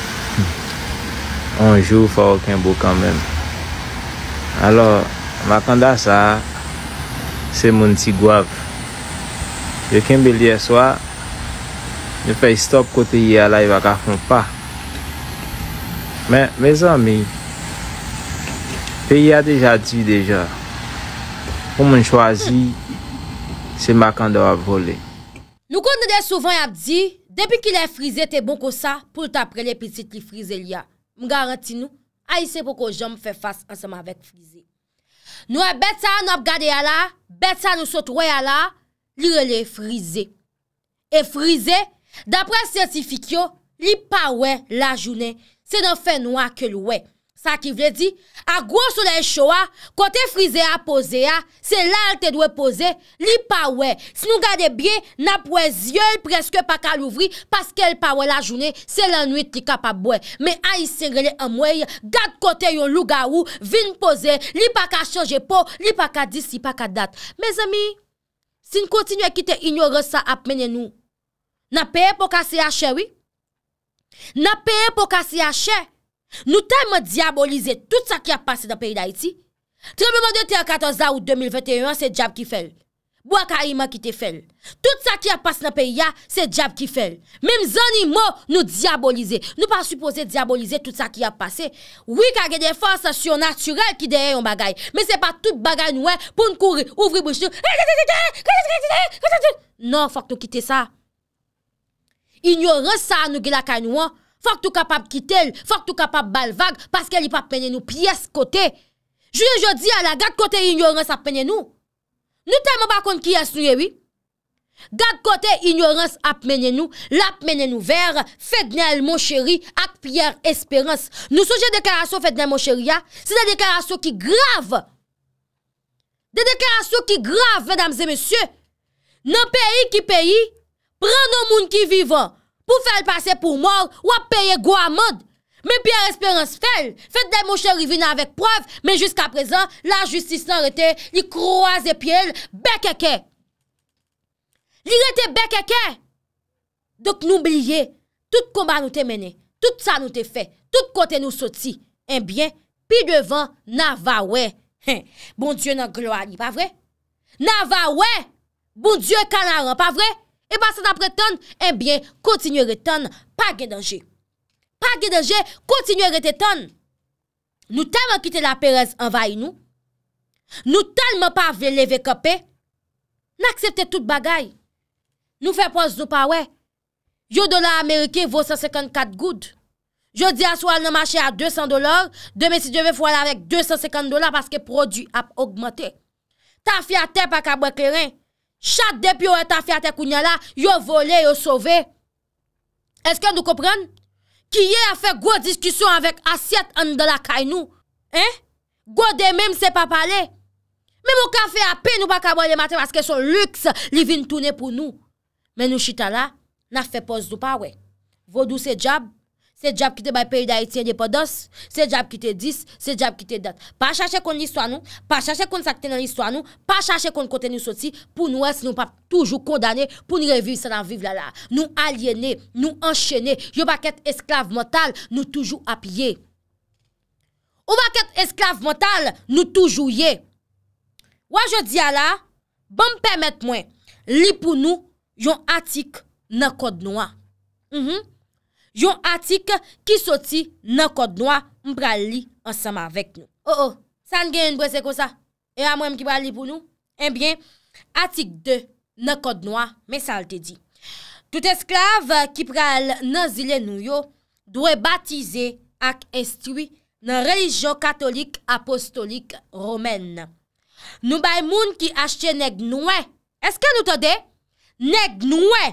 anjou fwa okèm bo kèm mèm. Alors, mwakanda sa, se moun ti gwav, jè kèm beliè swa, jè fè y stop kote yi alay wakafon fwa. Men, men zan mi, pe yi a deja di deja, pou mwen chwazi, se ma kan do a vole. Nou kon nede souvan ap di, depi ki le frize te bon ko sa, pou ta prele pe sit li frize li a. M garanti nou, a yi se pou ko jom fe fas ansama vek frize. Nou e bet sa an ap gade ya la, bet sa nou sot wè ya la, li re le frize. E frize, dapre sensifikyo, li pa wè la jounen frize. Se nan fè nou akèl wè. Sa ki vle di, a gwo sou la e chowa, kote frize a pose a, se lal te dwe pose, li pa wè. Si nou gade bie, nap wè zye l preske pa ka louvri, paske l pa wè la jounè, se lanwit li ka pa bwè. Me a yi sengrele amwè, gade kote yon luga ou, vin pose, li pa ka chanje po, li pa ka disi, li pa ka dat. Me zami, si nou kontinye ki te ignore sa ap mènen nou, nan peye poka se a chewi? Na peye pou kasi a chè, nou teme diabolize tout sa ki a pase nan peyi da iti. Trembe mou de 2014 ou 2021, se djab ki fel. Bou ak a iman ki te fel. Tout sa ki a pase nan peyi ya, se djab ki fel. Mem zanimo nou diabolize. Nou pa suppose diabolize tout sa ki a pase. Ouye kage de fonsasyon naturel ki deye yon bagay. Men se pa tout bagay nou e pou nou kouri, ouvri bouchi tou. Non, fok tou kite sa. Ignorans sa anou gila kanyou an, fok tou kapab kitel, fok tou kapab balvag, paske li pa apmene nou piyes kote. Jouye jodi ala, gag kote ignorans apmene nou. Nou teme bakon ki yas nou yewi. Gag kote ignorans apmene nou, la apmene nou ver, fednel mou cheri ak piyer esperans. Nou souje dekarasyon fednel mou cheri ya, se dekarasyon ki grave. Dekarasyon ki grave, vèdamse mèsyè. Nan peyi ki peyi, Pren nou moun ki vivan, pou fèl passe pou mòr, wap peye gwa mod. Men pi an espérans fèl, fèl demoshe revina avèk pov, men jiska prezan, la justis nan rete, li kroase pi el, bekeke. Li rete bekeke. Dok nou blye, tout kouman nou te mène, tout sa nou te fè, tout kote nou soti, en eh bien, pi devan Navaouè. Bon dieu nan gloani, pa vre? Navaouè, bon dieu kanaran, pa vre? E basan apre ton, ebyen, kontinye re ton, pa gen denje. Pa gen denje, kontinye re te ton. Nou talman kite la perez, anvaye nou. Nou talman pa vele vekope. Nou aksepte tout bagay. Nou fe pos nou pa we. Yo do la Amerike, vo 154 goud. Yo di aswa, nou mache a 200 dolar. Deme si deve fwa la vek 250 dolar, paske produ ap augmante. Ta fya te pa kabwe keren. Chate dep yo etan fiyate kounye la, yo vole, yo sove. Eske nou kopren? Ki ye a fe gwo diskisyon avek asyat an de la kay nou. Eh? Gwo de mem se pa pale. Mem ou ka fe apen ou pa kaboy le mater aske son luks li vin tune pou nou. Men nou chita la, na fe pos dupan we. Vodou se djab. Se djab ki te bay peyi da iti ene podos, se djab ki te dis, se djab ki te dat. Pa chache kon n'hiso anou, pa chache kon sakte nan n'hiso anou, pa chache kon kote n'hiso ti, pou nou es nou pa toujou kondane pou nou reviv se nan viv la la. Nou aliene, nou enchenne, yo baket esklave motal nou toujou apye. Ou baket esklave motal nou toujou ye. Waj yo di ala, bon me pemet mwen, li pou nou yon atik nan kod nou a. Mh mh. Yon atik ki soti nan kod noua mpral li ansama vek nou. Oh oh, san gen yon brese kosa? E a mwenm ki pral li pou nou? Enbyen, eh atik 2 nan kod noua mesal te di. Tout esklave ki pral nan zile nou yo, dwe batize ak estwi nan relijon katolik apostolik romen. Nou bay moun ki ashte neg noue. Eske nou te de? Neg noue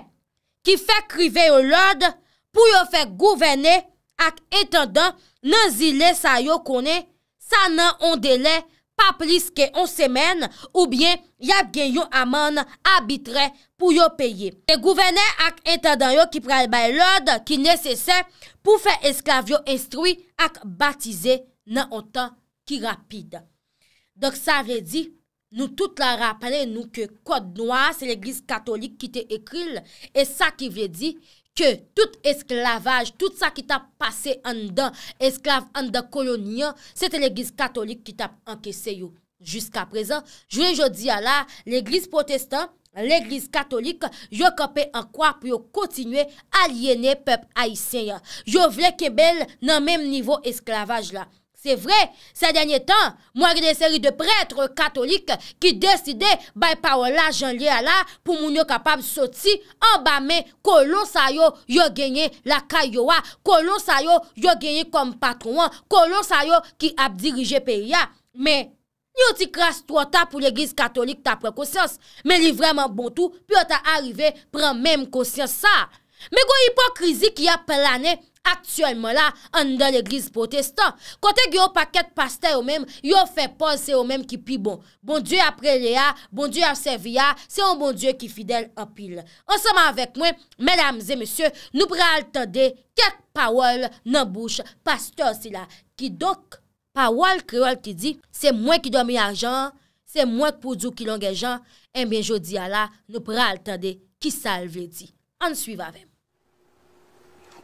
ki fekrive yo lorde, pou yo fè gouverne ak etendan nan zile sa yo kone, sa nan on dele pa plis ke on semen, ou bien yap gen yon amane abitre pou yo peye. Fè e gouverne ak etendan yo ki pral bay lode ki nesesè pou fè esklavyo instrui ak batize nan an tan ki rapide. Dok sa vè di, nou tout la rappele nou ke kod noa, se l'eglise katolik ki te ekril, e sa ki vè di, Ke tout esklavaj, tout sa ki tap pase an dan, esklav an dan kolonya, se te l'Eglise Katolik ki tap an kesè yo. Juska prezan, jwe jodi ala, l'Eglise Protestan, l'Eglise Katolik, yo kapè an kwa pou yo kontinuè alienè pep aisyen ya. Yo vle kebel nan mèm nivou esklavaj la. Se vre, se denye tan, mwage de seri de pretre katolik ki deside bay pa wala jan li ala pou moun yo kapab soti ambame kolon sayo yo genye la kayowa, kolon sayo yo genye kom patron, kolon sayo ki ap dirije pe ya. Men, nyo ti kras tro ta pou l'eglis katolik ta prekosyans, men li vreman bon tou, pi yo ta arrive prek menm kosyans sa. Men, gwen hipokrizi ki ap planen... aktyonman la, an dan l'eglis potestan. Kote gyo paket paste yo menm, yo fe pose se yo menm ki pi bon. Bon die apre bon bon le a, bon die asevi a, se yo bon die ki fidel apil. Anseman avèk mwen, menamze, monsye, nou pral tende, ket pawol nan bouch, paste osila, ki dok, pawol kreol ki di, se mwen ki do mi ajan, se mwen pou djou ki longen jan, en ben jodi a la, nou pral tende, ki salve di. An suiva vèm.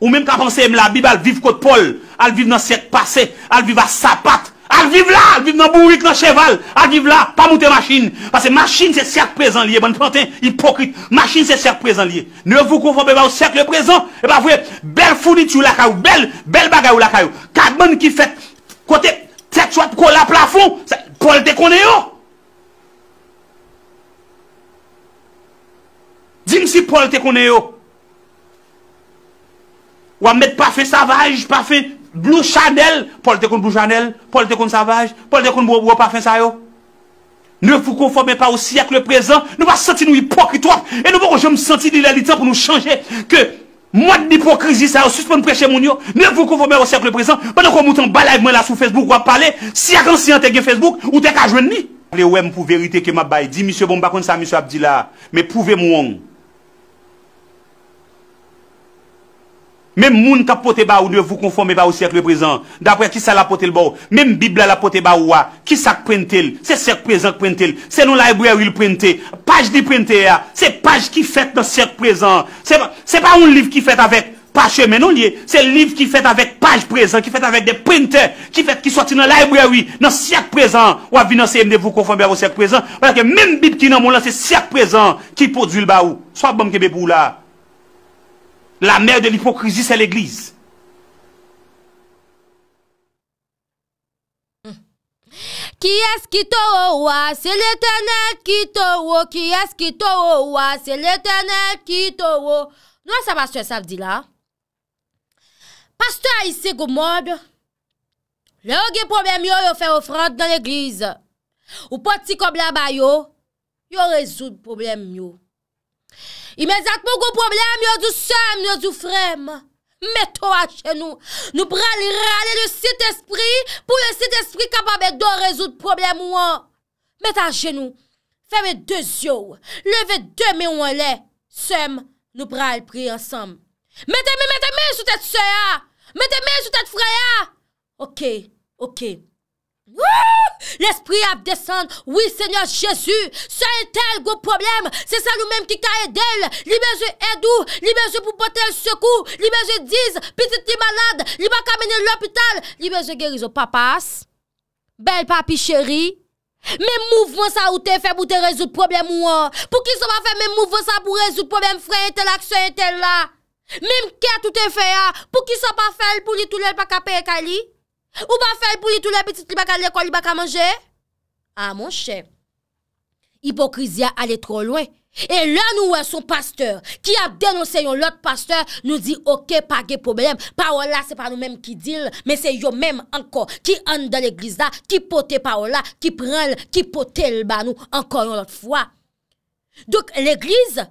Ou menm kan pensem la, bibe al viv kote pol, al viv nan sèk pase, al viv a sapat, al viv la, al viv nan bourik, nan cheval, al viv la, pa moute machin. Pase machin se sèk prezant liye, ban planten, hipokrit, machin se sèk prezant liye. Ne oufou kon fombe ba ou sèk le prezant, e pa fwe, bel founi tsyou lakayou, bel bagayou lakayou. Kadman ki fèk, kote tèk chwa, kola plafon, pol te kone yo. Din si pol te kone yo. Oh. Ou à mettre parfait savage, parfait blue Chanel. Paul te contre blue Chanel, Paul te contre savage, Paul te contre parfait ça yo. Ne vous conformez pas au siècle présent. Nous pas sentir nous hypocrites et nous pas jamais sentir l'illégalité pour nous changer que moi d'hypocrisie ça au suspend prêcher mon yo. Ne vous conformez au siècle présent. Pendant qu'on monte en balade moi là sur Facebook ou parler, si ancien sur Facebook ou t'es qu'à joindre ni. Les ouais pour vérité que m'a bail dit monsieur bon ça monsieur Abdila, mais prouvez-moi Même moun a pote ba ou ne vous conformez pas au siècle présent. D'après qui ça la pote le baou Même Bible la pote ba ou Qui ça printel? C'est siècle présent qui printel. C'est nous la il printé. Page du printé C'est page qui fait dans siècle présent. C'est pas, pas un livre qui fait avec mais non lié. C'est livre qui fait avec page présent, qui fait avec des printers, qui fait, qui sortit dans la librairie, dans siècle présent. Ou à venir dans CMD vous conformer au siècle présent. Parce que même Bible qui dans mon là, c'est siècle présent qui produit le baou. Soit bon que pour là. La mer de l'hypokrisi, se l'eglise. Ki es ki to oua, se l'eternel ki to oua, ki es ki to oua, se l'eternel ki to oua. Nou an sa pastou e savdi la? Pastou a isi gomod, le ouge non, problem yo yo fe ofrande nan l'eglise. Ou poti kobla bayo, yo rezoud problem yo. I men zak mou gwo problem, yo zou sem, yo zou frem. Met to a chenou, nou pral rale le sit espri, pou le sit espri kapame do rezout problem ou an. Met a chenou, febe de zyo, leve de mi ou an le, sem nou pral pri ansam. Met de mi, met de mi, sou te tse a, met de mi, sou te tfre a. Ok, ok. Wouh! L'esprit ap descende. Oui, Seigneur Jésus, se y tel go probleme. Se sa lou mèm ki ka edel. Li mèjè edou, li mèjè pou potèl sekou. Li mèjè diz, pisit li malade. Li mèjè kamene l'hôpital. Li mèjè gerize papas, bel papi chéri. Mèm mouvment sa ou te fèm ou te rezout problem ou an. Pou ki sa mèm fèm mèm mouvment sa ou te rezout problem. Frè y tel ak se y tel la. Mèm ket ou te fèm an. Pou ki sa mèm fèm pou li tout lèl pa kapè y kalè. Ou pa fè pou li tout le petit li bak a leko li bak a manje? A mon chè. Hipokrizia ale tro loin. E la nou wè son pasteur. Ki ap denonse yon lot pasteur nou di ok pa ge problem. Pa wò la se pa nou menm ki dil. Men se yon menm anko. Ki an de l'eglize la. Ki pote pa wò la. Ki pren l. Ki pote l ban nou. Anko yon lot fwa. Dok l'eglize.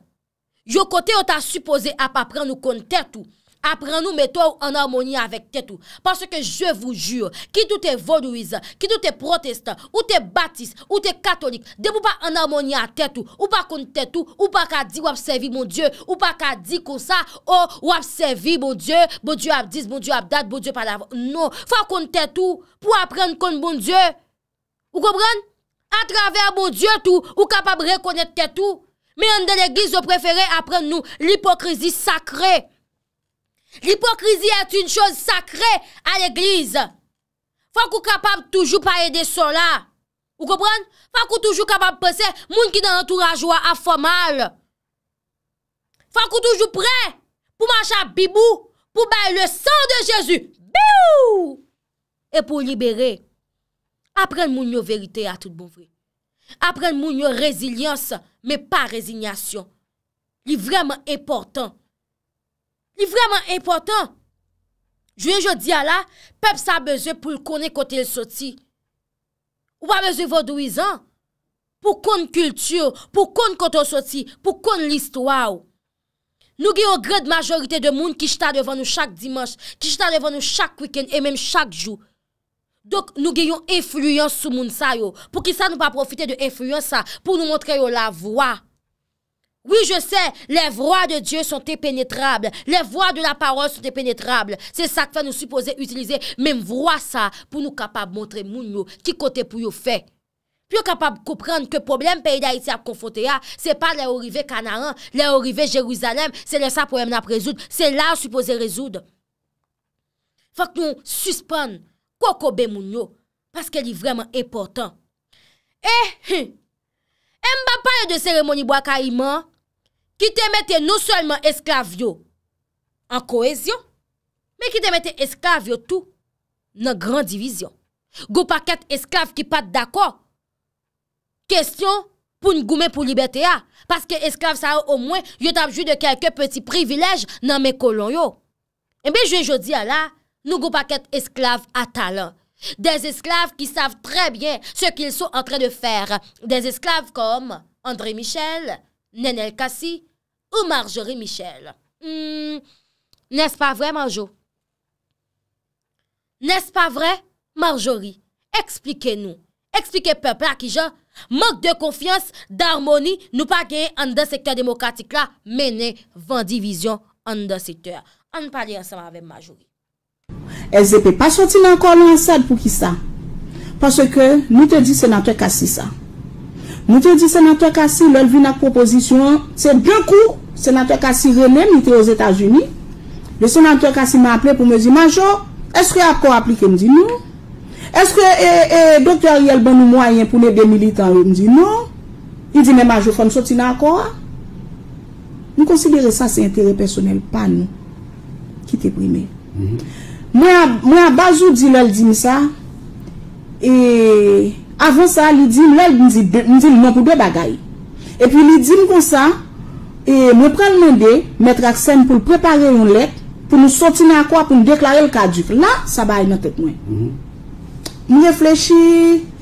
Yon kote yon ta suppose ap apren nou kon tè tout. Apren nou metou anharmoni avèk tètou. Parce ke je vous jure, ki tou te volouize, ki tou te proteste, ou te batise, ou te katolik, de pou pa anharmoni avèk tètou, ou pa kon tètou, ou pa ka di wap servi mon dieu, ou pa ka di konsa, ou wap servi mon dieu, bon dieu ap dis, bon dieu ap dat, bon dieu pa la... Non, fa kon tètou, pou apren kon mon dieu. Ou kopren? A travè bon dieu tout, ou kapab rekonèt tètou. Me yon de l'eglise ou preferè apren nou, l'hypokrisi sakré. L'hypokrizi ete yon chon sakre al eklize. Fak ou kapab toujou paye de son la. Ou kopren? Fak ou toujou kapab pese moun ki nan entourajwa a fomal. Fak ou toujou pre pou mancha bibou pou baye le son de Jezu. Biu! E pou libere. Aprende moun yo verite a tout bon vre. Aprende moun yo rezilians me pa reziliansyon. Li vreman e portan. Li vreman impotant. Jwen yo diya la, pep sa beze pou l konen kote l soti. Ou pa beze vodouizan. Pou konen kultur, pou konen kote l soti, pou konen l istwa ou. Nou genyo gred majorite de moun ki chta devan nou chak dimans, ki chta devan nou chak wiken, e menm chak jou. Dok nou genyo efluyon sou moun sa yo. Pou ki sa nou pa profite de efluyon sa, pou nou montre yo la vwa. Oui, je sais, les voies de Dieu sont épénétrables. Les voies de la parole sont épénétrables. C'est ça que nous supposons utiliser. Même voies ça, pour nous capables de montrer qui comptez pour nous faire. Pour nous capables de comprendre que le problème pays d'Haïti a confondé, c'est pas le rivet Canaan, le rivet Jérusalem. C'est ça le problème n'a pas résoudre. C'est là le supposé résoudre. Fait que nous suspensons quoi qu'on bè mounou, parce qu'il est vraiment important. Et, eh, m'en parle de cérémonie boi ka iman, Ki te mette nou solman esklav yo an kohesyon, me ki te mette esklav yo tou nan gran divizyon. Goupaket esklav ki pat dako, kestyon pou n'goumen pou libeteya, paske esklav sa yo o mwen, yo tapjou eh de kelke peti privilej nan men kolon yo. Ebe, je jodi ala, nou goupaket esklav atalan. Des esklav ki sav tre bien se kil sou an tre de fer. Des esklav kom André Michel, Nenel Kassi, Ou Marjorie Michel Nè s'pa vre Marjo Nè s'pa vre Marjorie Eksplike nou Eksplike pepe akijan Mok de konfians D'harmoni Nou pa gen an de sektèr demokratik la Mènen van divizyon an de sektèr An pa li anseman avèm Marjorie Eze pe pa choti nan kolon Sèd pou ki sa Paske nou te di senate kasi sa Mwen te di senato Kassi, lel vi nak proposisyon, senakou, senato Kassi renen, mwen te yo zetaj uni, le senato Kassi mwen aple pou mwen di, Majo, eske akor aplike mwen di nou? Eske doktor yel bon nou mwayen pou ne be milita? Mwen di nou? Mwen di, mwen Majo, foun soti nakor? Mwen konsilere sa se interi personel, pa nou, ki te prime. Mwen mm-hmm. bazou di lel di msa, e... Avon sa, li di m lèl m zil mèpou dè bagay. E pi li di m konsa, mè pren mèndè, mètr aksem pou l'prepare yon lèk, pou nou sotine akwa pou m deklare l'kadjif. La, sa bay nan tèp mwen. M reflechi,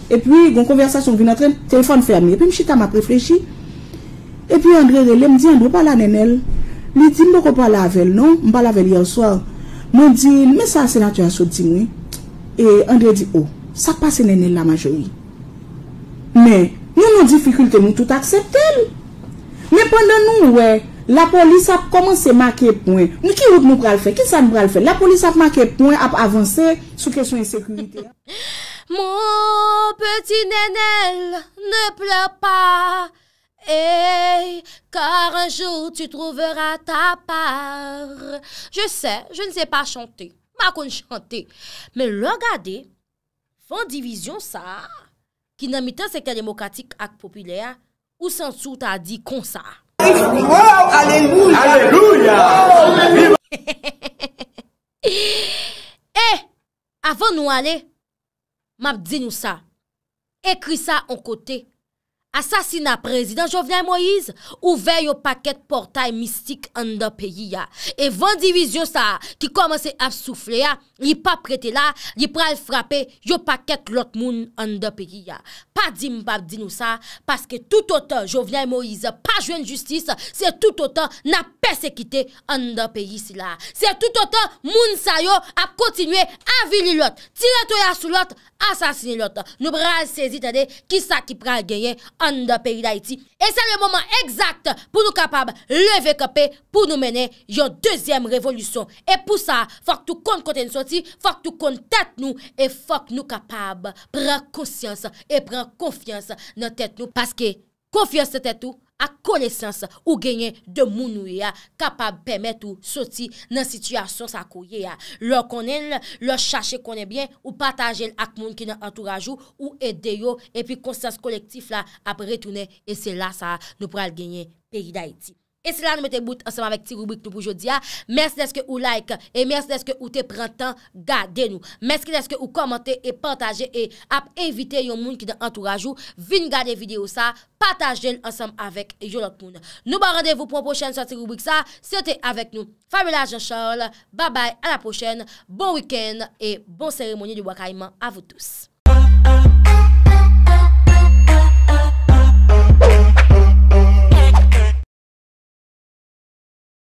e pi yon konversasyon vi nan tèlfon fermi, e pi m chita m ap reflechi, e pi André relè, m di andre pala nènèl, li di m mèpou pala avèl, non? M pala avèl yon swa, m di, mè sa senatou asot di m wè, e André di, oh, sa kpase nènèl la manj Men, nou nou difikulte, nou tout akseptel. Men, pwenden nou, wè, la polis ap koman se make pouen. Mwen ki lout nou pral fè, ki sa nou pral fè? La polis ap make pouen ap avanse sou kesyon en sekurite. Mon petit nenel ne ple pa. Eyy, eh, kar anjou tu trouvera ta par. Je sè, je ne sè pa chante, ma kon chante. Men lò gade, fon divizyon sa. Ki nan mitan sekte demokratik ak popilya, ou san sou ta di kon sa. Aleluya! Eh, avon nou ale, map di nou sa. Ekri sa an kote. Asasina prezident Jovnay Moïse... Ouve yo paket portay mistik an de peyi ya... E van divizyon sa... Ki komanse ap soufle ya... Li pa prete la... Li pral frape yo paket lot moun an de peyi ya... Pa di mbap di nou sa... Paske tout ote Jovnay Moïse... Pa jwen justice... Se tout ote na persekite an de peyi si la... Se tout ote moun sayo... A kontinue avili lot... Tile to ya sou lot... Asasine lot... Nou pral sezi tade... Kisa ki pral genye... an da peyi da iti. E sa le mouman egzakte pou nou kapab leve kapè pou nou mene yon dezyem revolusyon. E pou sa, fok tou kont konten sou ti, fok tou kont tèt nou, e fok nou kapab pran konsyans e pran konfians nan tèt nou. Paske, konfians se tèt ou. ak konesans ou genyen de moun ou ya kapab pemet ou soti nan sityasyon sa kou ye ya. Lò konen lò, lò chache konen bien ou pataje l ak moun ki nan antourajou ou edeyo epi konsens kolektif la ap retounen e se la sa nou pral genyen peyi da iti. Et si la nou mette bout ansem avèk ti rubik nou pou jodia, mers neske ou like, et mers neske ou te prentan, gade nou. Mers neske ou komante, et panteje, et ap evite yon moun ki bon de antourajou, vin gade videyo sa, panteje l ansem avèk yon lout moun. Nou ba randevou pou an pochene sa ti rubik sa, se te avèk nou. Fabiola Jean Charles, babay, an la pochene, bon wikend, et bon seremonye di wakayman. Avou tous.